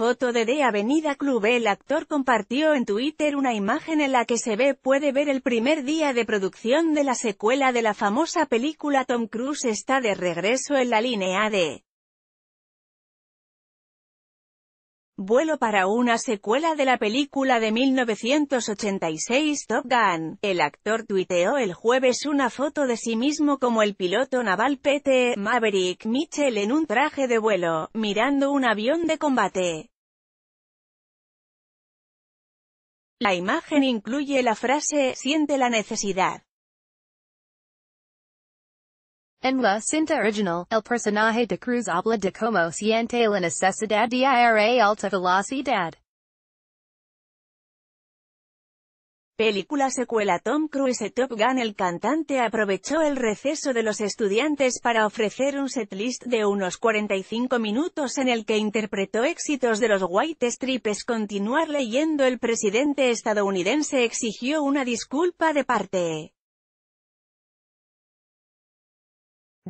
foto de The Avenida Club. El actor compartió en Twitter una imagen en la que se ve puede ver el primer día de producción de la secuela de la famosa película Tom Cruise está de regreso en la línea de vuelo para una secuela de la película de 1986 Top Gun. El actor tuiteó el jueves una foto de sí mismo como el piloto naval PT Maverick Mitchell en un traje de vuelo, mirando un avión de combate. La imagen incluye la frase, siente la necesidad. En la cinta original, el personaje de Cruz habla de cómo siente la necesidad de ir a alta velocidad. Película secuela Tom Cruise Top Gun El cantante aprovechó el receso de los estudiantes para ofrecer un setlist de unos 45 minutos en el que interpretó éxitos de los White Stripes continuar leyendo el presidente estadounidense exigió una disculpa de parte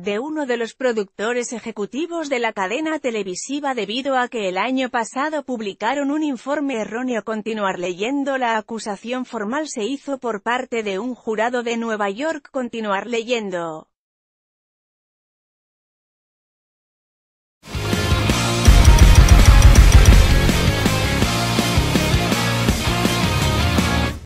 de uno de los productores ejecutivos de la cadena televisiva debido a que el año pasado publicaron un informe erróneo. Continuar leyendo La acusación formal se hizo por parte de un jurado de Nueva York. Continuar leyendo.